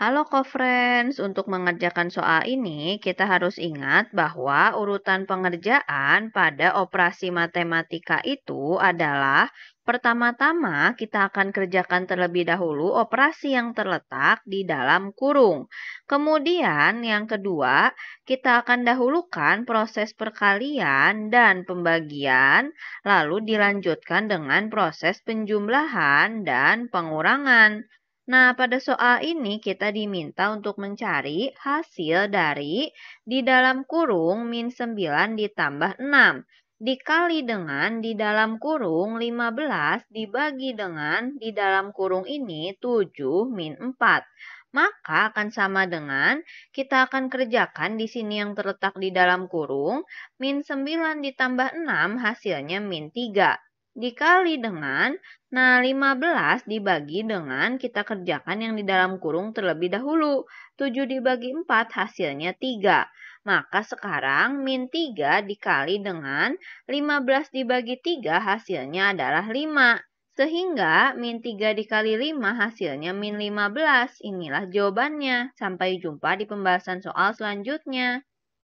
Halo co-friends, untuk mengerjakan soal ini kita harus ingat bahwa urutan pengerjaan pada operasi matematika itu adalah Pertama-tama, kita akan kerjakan terlebih dahulu operasi yang terletak di dalam kurung. Kemudian, yang kedua, kita akan dahulukan proses perkalian dan pembagian, lalu dilanjutkan dengan proses penjumlahan dan pengurangan. Nah, pada soal ini kita diminta untuk mencari hasil dari di dalam kurung min 9 ditambah 6 dikali dengan di dalam kurung 15 dibagi dengan di dalam kurung ini 7 min 4. Maka akan sama dengan kita akan kerjakan di sini yang terletak di dalam kurung min 9 ditambah 6 hasilnya min 3 dikali dengan nah 15 dibagi dengan kita kerjakan yang di dalam kurung terlebih dahulu. 7 dibagi 4 hasilnya 3. Maka sekarang min 3 dikali dengan 15 dibagi 3 hasilnya adalah 5. Sehingga min 3 dikali 5 hasilnya min 15. Inilah jawabannya. Sampai jumpa di pembahasan soal selanjutnya.